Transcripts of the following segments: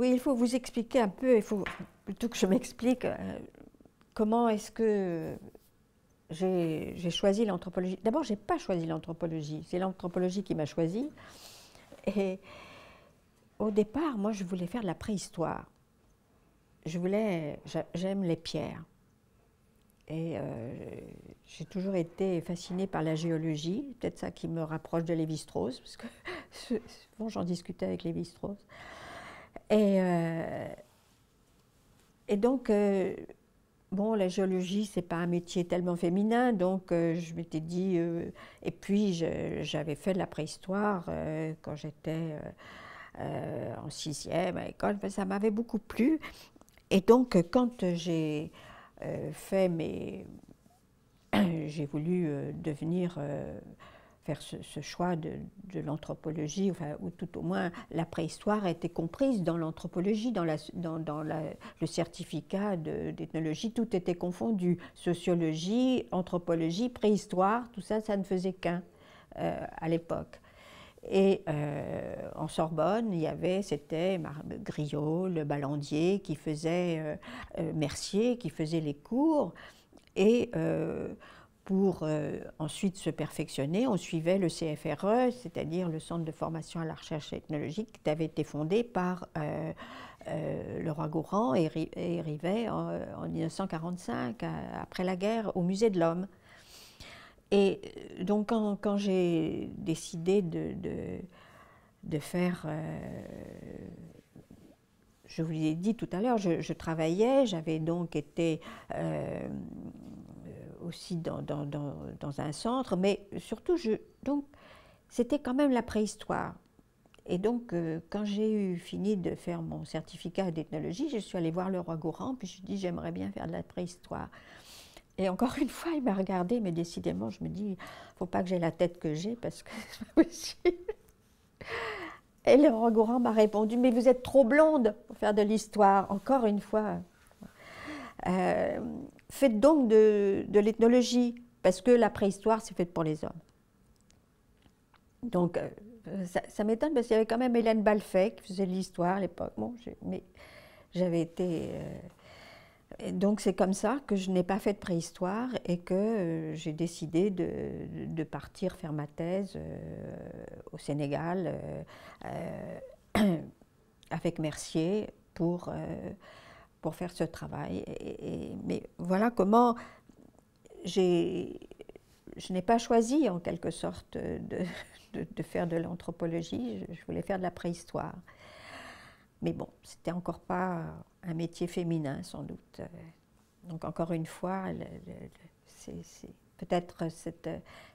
Oui, il faut vous expliquer un peu, il faut plutôt que je m'explique euh, comment est-ce que j'ai choisi l'anthropologie. D'abord, je n'ai pas choisi l'anthropologie, c'est l'anthropologie qui m'a choisi. Et au départ, moi, je voulais faire de la préhistoire. Je voulais, j'aime les pierres. Et euh, j'ai toujours été fascinée par la géologie, peut-être ça qui me rapproche de Lévi-Strauss, parce que bon, j'en discutais avec Lévi-Strauss. Euh, et, donc, euh, bon, la géologie, c'est pas un métier tellement féminin, donc euh, je m'étais dit. et puis, j'avais fait de la préhistoire quand j'étais en sixième à l'école, ça m'avait beaucoup plu. Et donc, quand j'ai fait mes. j'ai voulu devenir faire ce, choix de, l'anthropologie, ou tout au moins la préhistoire a été comprise dans l'anthropologie, dans, la, dans, le certificat d'ethnologie, tout était confondu. Sociologie, anthropologie, préhistoire, tout ça, ça ne faisait qu'un euh, à l'époque. Et euh, en Sorbonne, il y avait, c'était Griot, le balandier, qui faisait, euh, Mercier qui faisait les cours. Et pour euh, ensuite se perfectionner, on suivait le CFRE, c'est-à-dire le Centre de formation à la recherche Technologique, qui avait été fondé par le euh, roi euh, Laurent Gourand et, et Rivet en, 1945, après la guerre, au Musée de l'Homme. Et donc, quand, j'ai décidé de, de, faire je vous l'ai dit tout à l'heure, je, travaillais, j'avais donc été aussi dans, dans, un centre, mais surtout, je, donc, c'était quand même la préhistoire. Et donc, euh, quand j'ai eu fini de faire mon certificat d'ethnologie, je suis allée voir le roi Gourand, puis je lui ai dit J'aimerais bien faire de la préhistoire. Et encore une fois, il m'a regardé, mais décidément, je me dis Faut pas que j'ai la tête que j'ai, parce que pas possible. Et le roi Gourand m'a répondu Mais vous êtes trop blonde pour faire de l'histoire, encore une fois. Euh, Faites donc de, l'ethnologie, parce que la préhistoire, c'est faite pour les hommes. Donc, euh, ça, m'étonne, parce qu'il y avait quand même Hélène Balfay qui faisait de l'histoire à l'époque. Bon, mais j'avais été. Euh, donc, c'est comme ça que je n'ai pas fait de préhistoire et que euh, j'ai décidé de, de, partir faire ma thèse au Sénégal avec Mercier pour pour faire ce travail. Et, mais voilà comment j'ai, je n'ai pas choisi en quelque sorte de, de, faire de l'anthropologie, je, voulais faire de la préhistoire. Mais bon, c'était encore pas un métier féminin sans doute. Donc encore une fois, c'est, peut-être cette,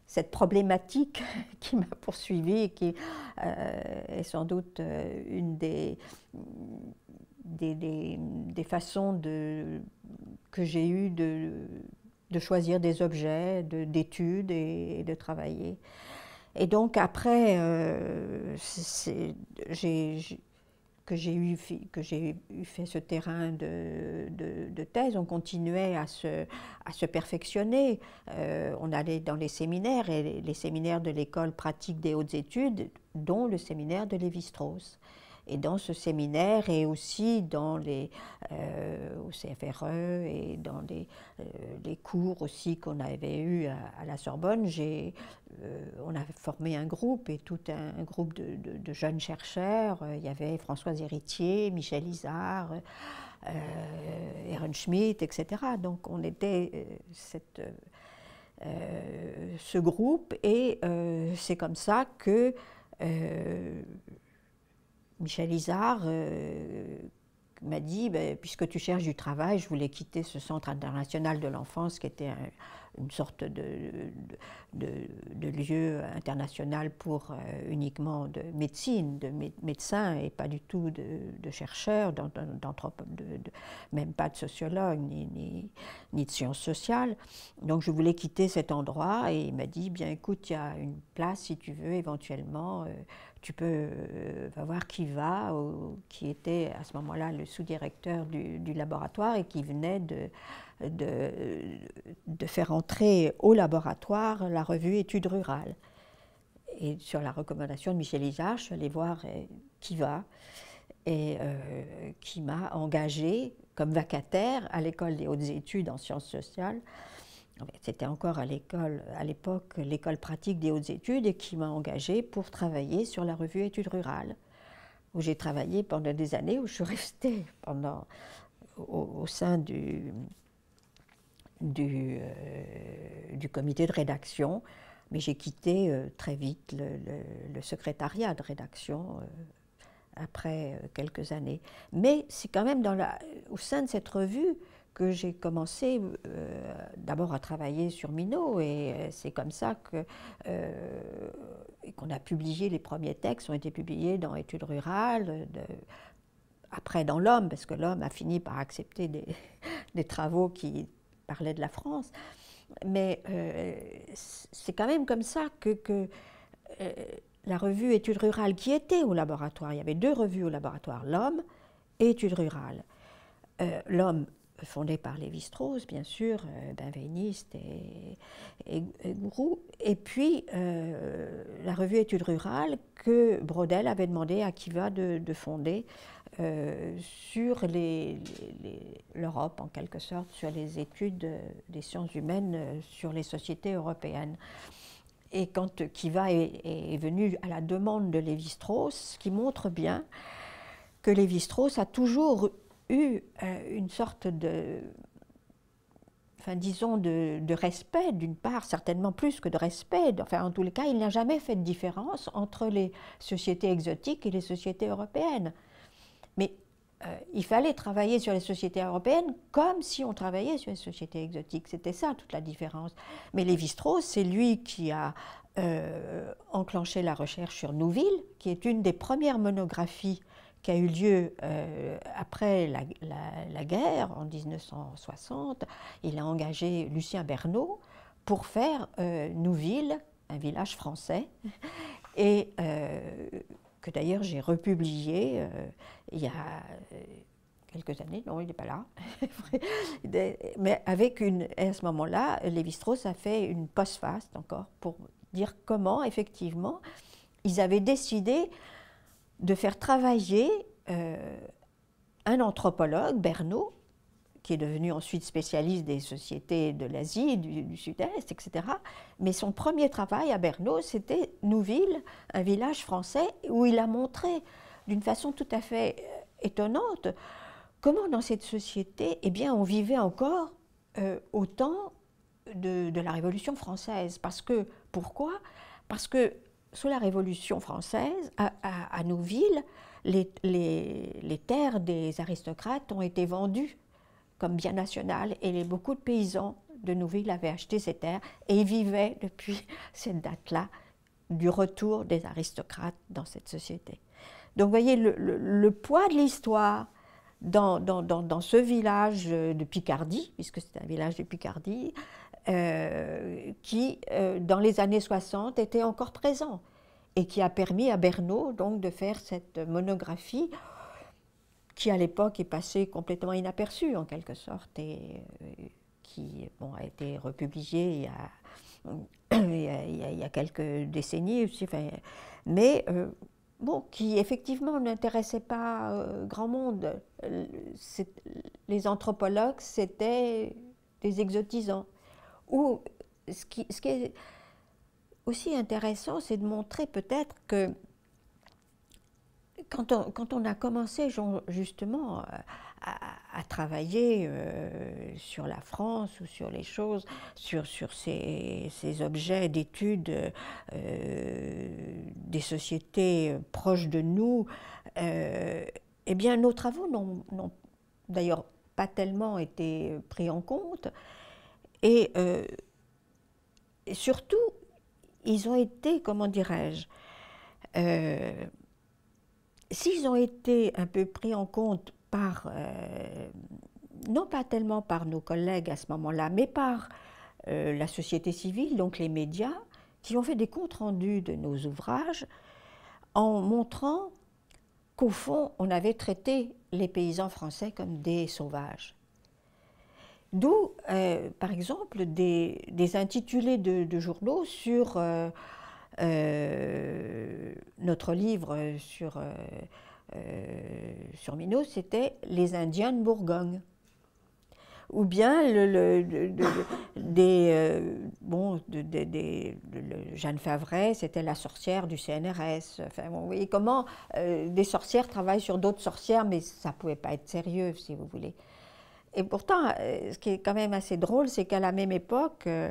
cette, problématique qui m'a poursuivie et qui euh, est sans doute une des, des, façons que j'ai eues de, choisir des objets, d'études et, de travailler. Et donc après, euh, que j'ai eu, fait ce terrain de, thèse, on continuait à se, perfectionner. Euh, on allait dans les séminaires, et les, séminaires de l'école pratique des hautes études, dont le séminaire de Lévi-Strauss et dans ce séminaire et aussi dans les, euh, au CFRE et dans les, euh, les cours aussi qu'on avait eu à, la Sorbonne, j'ai, euh, on a formé un groupe et tout un, groupe de, de, jeunes chercheurs. Il y avait Françoise Héritier, Michel Isard, Aaron Schmidt, etc. Donc on était cette... ce groupe et c'est comme ça que Michel Isard euh, m'a dit ben, Puisque tu cherches du travail, je voulais quitter ce centre international de l'enfance qui était une sorte de, lieu international pour euh, uniquement de médecine, de médecins et pas du tout de, de chercheurs, même pas de sociologues ni, de sciences sociales. Donc je voulais quitter cet endroit et il m'a dit bien écoute, il y a une place si tu veux éventuellement euh, tu peux euh, voir qui va, qui était à ce moment-là le sous-directeur du, laboratoire et qui venait de, faire entrer au laboratoire la revue Études rurales. Et sur la recommandation de Michel Isard, je suis allée voir euh, qui va et euh, qui m'a engagée comme vacataire à l'école des hautes études en sciences sociales c'était encore à l'école, à l'époque, l'école pratique des hautes études et qui m'a engagée pour travailler sur la revue Études rurales, où j'ai travaillé pendant des années, où je suis restée pendant, au, sein du, euh, du, comité de rédaction, mais j'ai quitté euh, très vite le, secrétariat de rédaction euh, après quelques années. Mais c'est quand même au sein de cette revue, que j'ai commencé euh, d'abord à travailler sur Minot et euh, c'est comme ça que euh, qu'on a publié les premiers textes ont été publiés dans Études rurales, de, après dans L'homme parce que L'homme a fini par accepter des, travaux qui parlaient de la France, mais c'est quand même comme ça que, que la revue Études rurales qui était au laboratoire, il y avait deux revues au laboratoire, L'homme et Études rurales. L'homme fondée par Lévi-Strauss, bien sûr, euh, benveniste et, gourou. Et puis, euh, la revue Études rurales que Brodel avait demandé à Kiva de, fonder euh, sur l'Europe, en quelque sorte, sur les études des sciences humaines, sur les sociétés européennes. Et quand Kiva est, est venu à la demande de Lévi-Strauss, qui montre bien que Lévi-Strauss a toujours eu euh, une sorte de, enfin disons, de, respect, d'une part, certainement plus que de respect. Enfin, en tous les cas, il n'a jamais fait de différence entre les sociétés exotiques et les sociétés européennes. Mais euh, il fallait travailler sur les sociétés européennes comme si on travaillait sur les sociétés exotiques. C'était ça toute la différence. Mais Lévi-Strauss, c'est lui qui a euh, enclenché la recherche sur Nouville, qui est une des premières monographies qui a eu lieu euh, après la, guerre en 1960. Il a engagé Lucien Bernot pour faire euh, Nouville, un village français, et euh, que d'ailleurs j'ai republié il y a quelques années, non, il n'est pas là. Mais avec une, à ce moment-là, Lévi-Strauss a fait une post-faste encore pour dire comment effectivement ils avaient décidé de faire travailler euh, un anthropologue, Bernot, qui est devenu ensuite spécialiste des sociétés de l'Asie, du, Sud-Est, etc. Mais son premier travail à Bernot, c'était Nouville, un village français, où il a montré d'une façon tout à fait euh, étonnante comment dans cette société, eh bien, on vivait encore euh, au temps de, de, la Révolution française. Parce que, pourquoi Parce que sous la Révolution française, à, Nouville, les, terres des aristocrates ont été vendues comme bien national et beaucoup de paysans de Nouville avaient acheté ces terres et ils vivaient depuis cette date-là du retour des aristocrates dans cette société. Donc vous voyez le, poids de l'histoire dans, ce village de Picardie, puisque c'est un village de Picardie, euh, qui, euh, dans les années 60, était encore présent et qui a permis à Bernaud donc, de faire cette monographie qui, à l'époque, est passée complètement inaperçue, en quelque sorte, et euh, qui bon, a été republiée il y a, il y a, quelques décennies aussi, mais bon, qui, effectivement, n'intéressait pas grand monde. Les anthropologues, c'était des exotisants. Ou ce qui, est aussi intéressant, c'est de montrer peut-être que quand on, a commencé justement euh, à, travailler euh, sur la France ou sur les choses, sur, ces, objets d'études euh, des sociétés proches de nous, eh bien nos travaux n'ont d'ailleurs pas tellement été pris en compte. Euh, et, surtout, ils ont été, comment dirais-je, euh, s'ils ont été un peu pris en compte par, euh, non pas tellement par nos collègues à ce moment-là, mais par la société civile, donc les médias, qui ont fait des comptes rendus de nos ouvrages en montrant qu'au fond, on avait traité les paysans français comme des sauvages. D'où, euh, par exemple, des, intitulés de, journaux sur euh, euh, notre livre sur, sur Minot, c'était Les Indiens de Bourgogne. Ou bien le, des, bon, de, Jeanne Favre, c'était la sorcière du CNRS. Enfin, vous voyez comment des sorcières travaillent sur d'autres sorcières, mais ça ne pouvait pas être sérieux, si vous voulez. Et pourtant, euh, ce qui est quand même assez drôle, c'est qu'à la même époque, euh,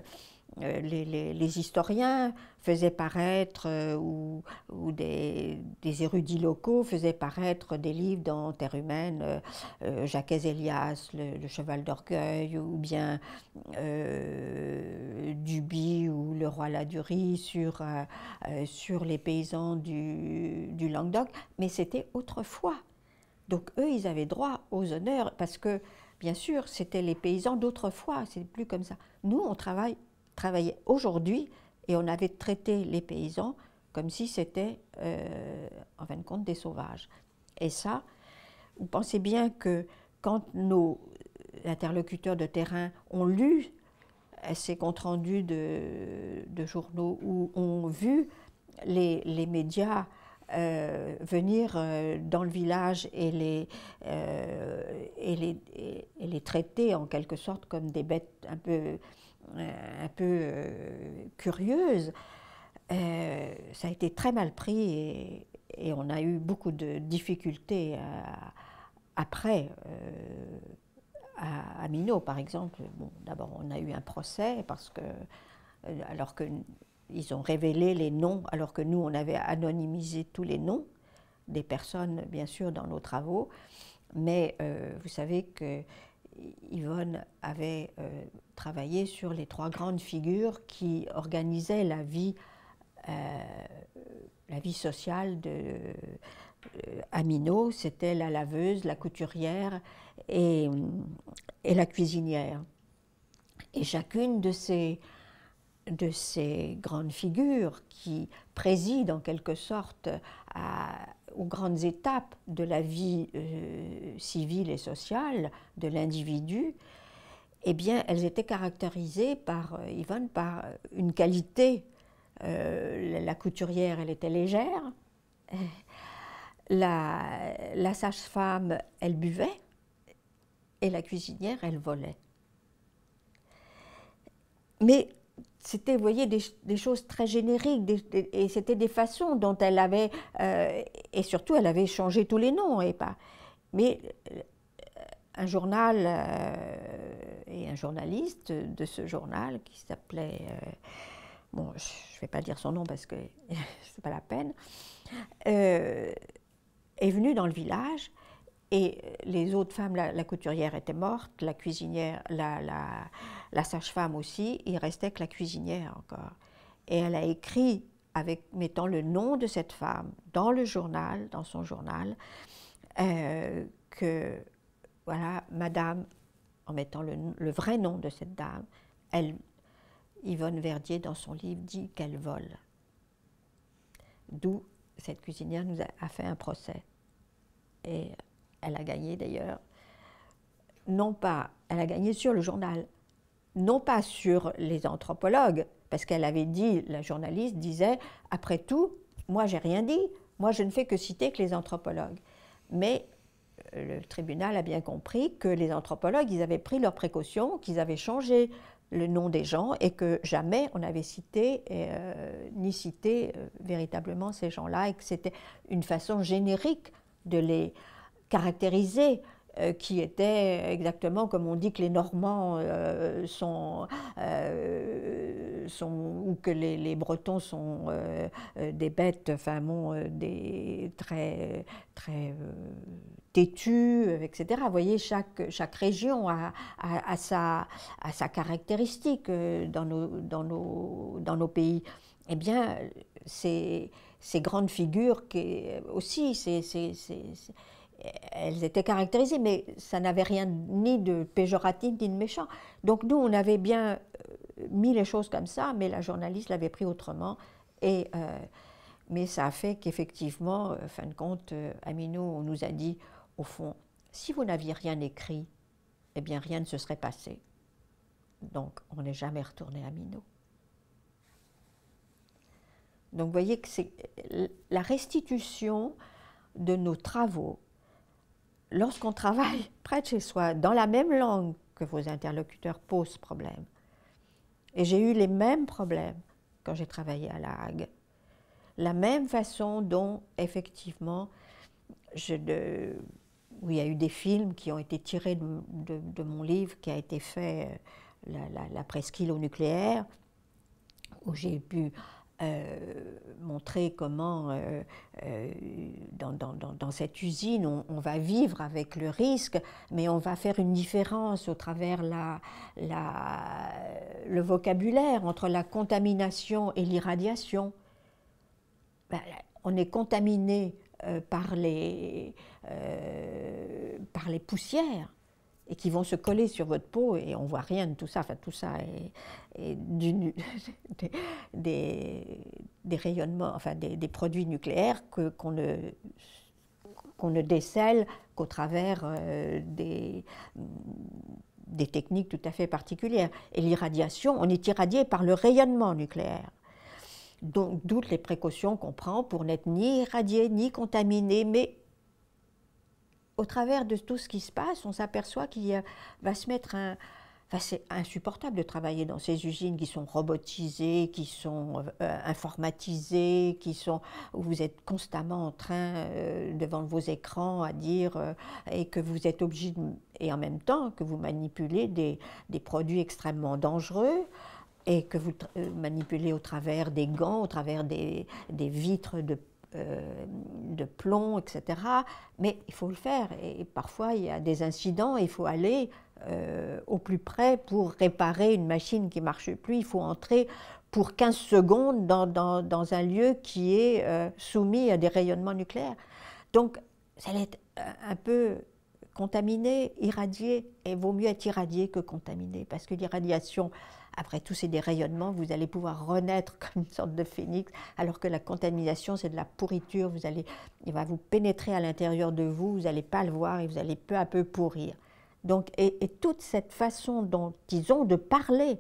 euh, les, historiens faisaient paraître, ou, ou des, érudits locaux faisaient paraître des livres dans Terre humaine, Jacques Elias, le, Cheval d'Orgueil, ou bien Duby ou Le Roi Ladurie sur, sur les paysans du, du Languedoc, mais c'était autrefois. Donc eux, ils avaient droit aux honneurs parce que Bien sûr, c'était les paysans d'autrefois, c'est plus comme ça. Nous, on travaille, travaillait aujourd'hui et on avait traité les paysans comme si c'était, euh, en fin de compte, des sauvages. Et ça, vous pensez bien que quand nos interlocuteurs de terrain ont lu euh, ces comptes rendus de, journaux ou ont vu les médias euh, venir euh, dans le village et les, euh, et, les, et, les, traiter en quelque sorte comme des bêtes un peu, un peu curieuses, ça a été très mal pris et, on a eu beaucoup de difficultés après. à, à Minot, par exemple, bon, d'abord on a eu un procès parce que, alors que ils ont révélé les noms, alors que nous, on avait anonymisé tous les noms des personnes, bien sûr, dans nos travaux. Mais euh, vous savez que Yvonne avait euh, travaillé sur les trois grandes figures qui organisaient la vie, euh, la vie sociale de Amino. C'était la laveuse, la couturière et, et la cuisinière. Et chacune de ces de ces grandes figures qui président en quelque sorte aux grandes étapes de la vie euh, civile et sociale de l'individu, eh bien, elles étaient caractérisées par euh, Yvonne par euh, une qualité. la couturière, elle était légère. La, la sage-femme, elle buvait. Et la cuisinière, elle volait. Mais c'était, vous voyez, des, choses très génériques, et c'était des façons dont elle avait, euh, et surtout elle avait changé tous les noms, et pas. Mais euh, un journal euh, et un journaliste de ce journal qui s'appelait, bon, je ne vais pas dire son nom parce que c'est pas la peine, est venu dans le village et euh, les autres femmes, la, couturière était morte, la cuisinière, la, la, la sage-femme aussi, il restait que la cuisinière encore. Et elle a écrit, avec, mettant le nom de cette femme dans le journal, dans son journal, euh, que, voilà, madame, en mettant le, vrai nom de cette dame, elle, Yvonne Verdier, dans son livre, dit qu'elle vole. D'où cette cuisinière nous a, a fait un procès. Et elle a gagné d'ailleurs, non pas, elle a gagné sur le journal, non pas sur les anthropologues, parce qu'elle avait dit, la journaliste disait, après tout, moi j'ai rien dit, moi je ne fais que citer que les anthropologues. Mais euh, le tribunal a bien compris que les anthropologues, ils avaient pris leurs précautions, qu'ils avaient changé le nom des gens et que jamais on n'avait cité euh, ni cité euh, véritablement ces gens-là et que c'était une façon générique de les, caractérisé euh, qui était exactement comme on dit que les Normands euh, sont, euh, sont, ou que les, Bretons sont des bêtes, enfin des très très etc. Vous voyez, chaque, chaque région a, a, sa, sa caractéristique dans nos, dans nos, dans nos pays. Eh bien, ces, ces grandes figures qui, aussi, c'est elles étaient caractérisées, mais ça n'avait rien ni de péjoratif ni de méchant. Donc nous, on avait bien euh, mis les choses comme ça, mais la journaliste l'avait pris autrement. Et, euh, mais ça a fait qu'effectivement, euh, fin de compte, Amino, nous a dit, au fond, si vous n'aviez rien écrit, eh bien rien ne se serait passé. Donc on n'est jamais retourné à Amino. Donc vous voyez que c'est la restitution de nos travaux lorsqu'on travaille près de chez soi, dans la même langue que vos interlocuteurs, pose problème. Et j'ai eu les mêmes problèmes quand j'ai travaillé à La Hague. La même façon dont, effectivement, je, de, où il y a eu des films qui ont été tirés de, mon livre qui a été fait, euh, la, la, la presqu'île au nucléaire, où j'ai pu euh, montrer comment, euh, euh, dans, cette usine, on, va vivre avec le risque, mais on va faire une différence au travers le vocabulaire entre la contamination et l'irradiation. Ben, on est contaminé par les poussières et qui vont se coller sur votre peau et on voit rien de tout ça. Enfin, tout ça est, des, des, rayonnements, enfin des, produits nucléaires qu'on ne qu'on ne décèle qu'au travers euh, des, des techniques tout à fait particulières. Et l'irradiation, on est irradié par le rayonnement nucléaire. Donc, d'où les précautions qu'on prend pour n'être ni irradié ni contaminé, mais au travers de tout ce qui se passe, on s'aperçoit qu'il va se mettre un... c'est insupportable de travailler dans ces usines qui sont robotisées, qui sont euh, informatisées, qui sont où vous êtes constamment en train euh, devant vos écrans à dire euh, et que vous êtes obligé et en même temps que vous manipulez des, produits extrêmement dangereux et que vous manipulez au travers des gants, au travers des, des vitres de euh, de plomb, etc. Mais il faut le faire. Et parfois, il y a des incidents, il faut aller euh, au plus près pour réparer une machine qui ne marche plus. Il faut entrer pour 15 secondes dans, un lieu qui est euh, soumis à des rayonnements nucléaires. Donc, ça va être un peu contaminé, irradié, et vaut mieux être irradié que contaminé, parce que l'irradiation après tout, c'est des rayonnements, vous allez pouvoir renaître comme une sorte de phénix, alors que la contamination, c'est de la pourriture, vous allez, il va vous pénétrer à l'intérieur de vous, vous n'allez pas le voir et vous allez peu à peu pourrir. Donc, et, toute cette façon dont ils ont de parler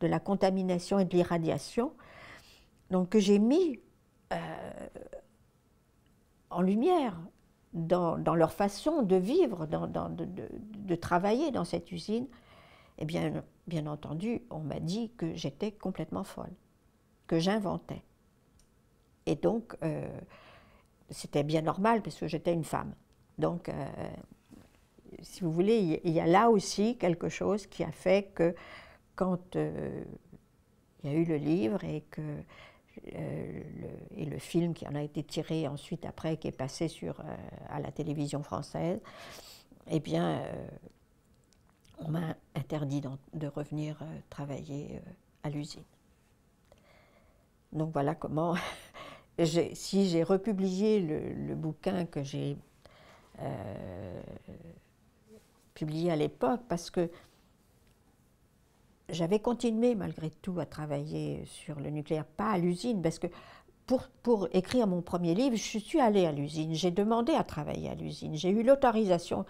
de la contamination et de l'irradiation, donc que j'ai mis euh, en lumière dans, leur façon de vivre, dans, de, de, travailler dans cette usine, eh bien, bien entendu, on m'a dit que j'étais complètement folle, que j'inventais. Et donc, euh, c'était bien normal parce que j'étais une femme. Donc, euh, si vous voulez, il y, a là aussi quelque chose qui a fait que quand euh, il y a eu le livre et que le, et le film qui en a été tiré ensuite après, qui est passé sur, à la télévision française, eh bien, on m'a interdit de revenir euh, travailler euh, à l'usine. Donc voilà comment, si j'ai republié le, bouquin que j'ai euh, publié à l'époque, parce que j'avais continué malgré tout à travailler sur le nucléaire, pas à l'usine, parce que pour, pour, écrire mon premier livre, je suis allée à l'usine, j'ai demandé à travailler à l'usine, j'ai eu l'autorisation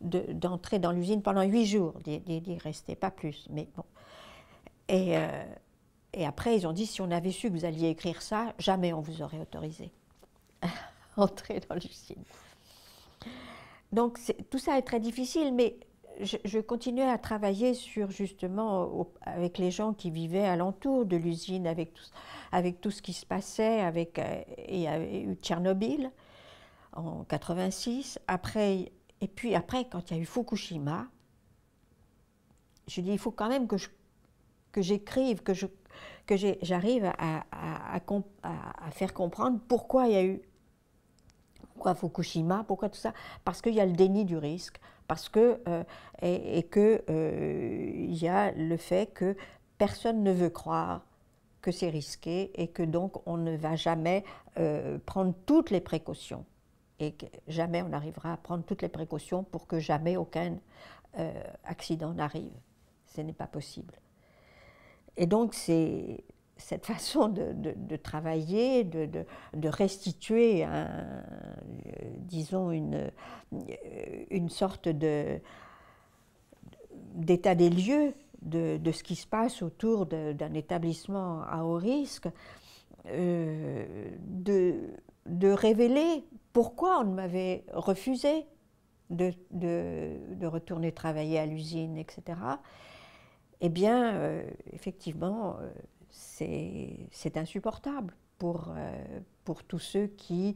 d'entrer dans l'usine pendant huit jours, d'y rester, pas plus. Mais bon. Euh, et, après, ils ont dit si on avait su que vous alliez écrire ça, jamais on vous aurait autorisé à entrer dans l'usine. Donc tout ça est très difficile, mais je, continuais à travailler sur justement avec les gens qui vivaient alentour de l'usine, avec tout, avec tout ce qui se passait, avec, euh, euh, et, eu Tchernobyl en 86. Après, et puis après, quand il y a eu Fukushima, je dis, il faut quand même que j'écrive, que j'arrive que à, à, à, faire comprendre pourquoi il y a eu, pourquoi Fukushima, pourquoi tout ça, parce qu'il y a le déni du risque, parce que euh, et, et, que euh, il y a le fait que personne ne veut croire que c'est risqué et que donc on ne va jamais euh, prendre toutes les précautions et que jamais on arrivera à prendre toutes les précautions pour que jamais aucun euh, accident n'arrive. Ce n'est pas possible. Et donc c'est cette façon de, travailler, de, restituer, un, euh, disons, une, euh, une sorte de, d'état des lieux de, ce qui se passe autour d'un établissement à haut risque, de, de révéler pourquoi on m'avait refusé de, retourner travailler à l'usine, etc., eh bien, euh, effectivement, euh, c'est insupportable pour, euh, pour tous ceux qui,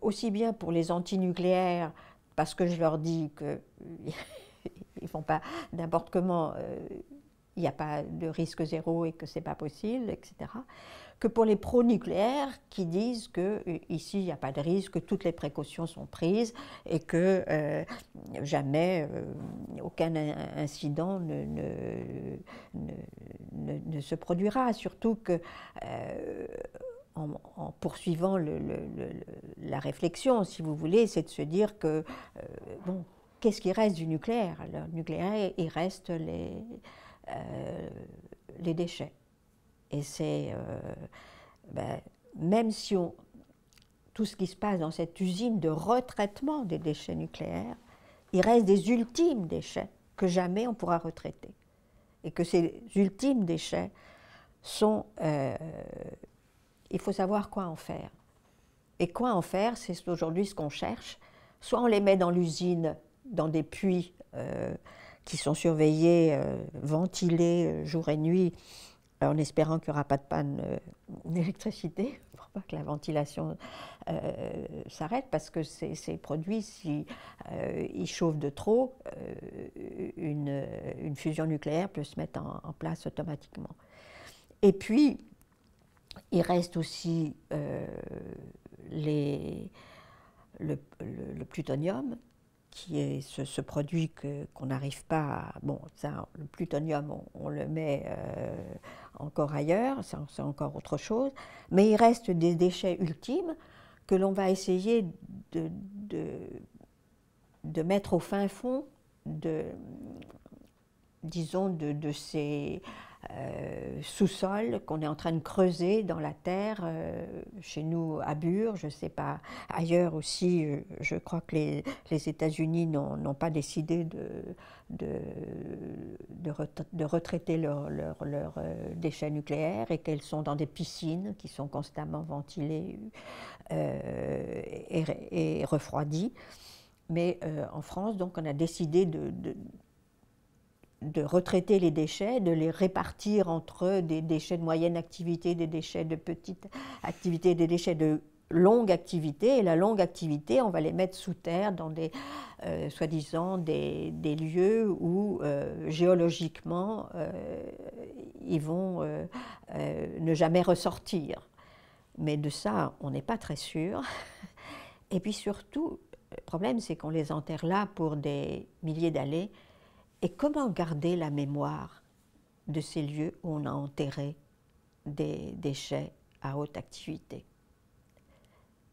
aussi bien pour les antinucléaires, parce que je leur dis qu'ils ne font pas n'importe comment, il n'y a pas de risque zéro et que ce n'est pas possible, etc., que pour les pro-nucléaires qui disent que euh, ici il n'y a pas de risque, que toutes les précautions sont prises et que euh, jamais euh, aucun incident ne, se produira, surtout que poursuivant la réflexion, si vous voulez, c'est de se dire que bon, qu'est-ce qui reste du nucléaire Le nucléaire, il reste les, les déchets. Et c'est. Euh, ben, même si tout ce qui se passe dans cette usine de retraitement des déchets nucléaires, il reste des ultimes déchets que jamais on pourra retraiter. Et que ces ultimes déchets sont... Euh, il faut savoir quoi en faire. Et quoi en faire, c'est aujourd'hui ce qu'on cherche. Soit on les met dans l'usine, dans des puits euh, qui sont surveillés, ventilés jour et nuit, en espérant qu'il n'y aura pas de panne euh, d'électricité pour pas que la ventilation euh, s'arrête, parce que ces, produits, s'ils euh, chauffent de trop, une, fusion nucléaire peut se mettre en, place automatiquement. Et puis, il reste aussi les, le plutonium, qui est ce, produit qu'on n'arrive pas à... Bon, ça, le plutonium, on, le met euh, encore ailleurs, c'est encore autre chose, mais il reste des déchets ultimes que l'on va essayer de, de, de, mettre au fin fond de, disons, de, de ces... Euh, sous-sol qu'on est en train de creuser dans la terre, euh, chez nous à Bure, je ne sais pas, ailleurs aussi, je, crois que les, les États-Unis n'ont pas décidé de, de, retraiter leurs leur, euh, déchets nucléaires et qu'elles sont dans des piscines qui sont constamment ventilées et, refroidies. Mais en France, donc, on a décidé de, de retraiter les déchets, de les répartir entre des déchets de moyenne activité, des déchets de petite activité, des déchets de longue activité. Et la longue activité, on va les mettre sous terre dans des, euh, soi-disant, des, lieux où euh, géologiquement, euh, ils vont ne jamais ressortir. Mais de ça, on n'est pas très sûr. Et puis surtout, le problème, c'est qu'on les enterre là pour des milliers d'années et comment garder la mémoire de ces lieux où on a enterré des déchets à haute activité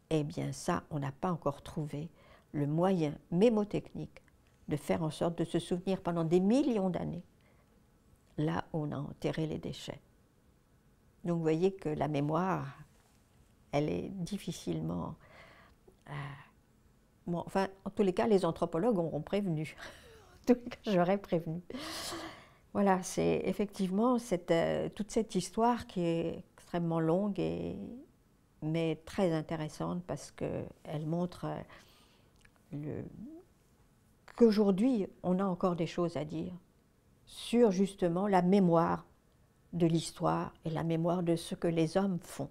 Eh bien ça, on n'a pas encore trouvé le moyen mémotechnique de faire en sorte de se souvenir pendant des millions d'années là où on a enterré les déchets. Donc vous voyez que la mémoire, elle est difficilement... Euh, enfin, en tous les cas, les anthropologues auront prévenu. Donc j'aurais prévenu. Voilà, c'est effectivement euh, toute cette histoire qui est extrêmement longue et, mais très intéressante parce qu'elle montre euh, qu'aujourd'hui, on a encore des choses à dire sur justement la mémoire de l'histoire et la mémoire de ce que les hommes font.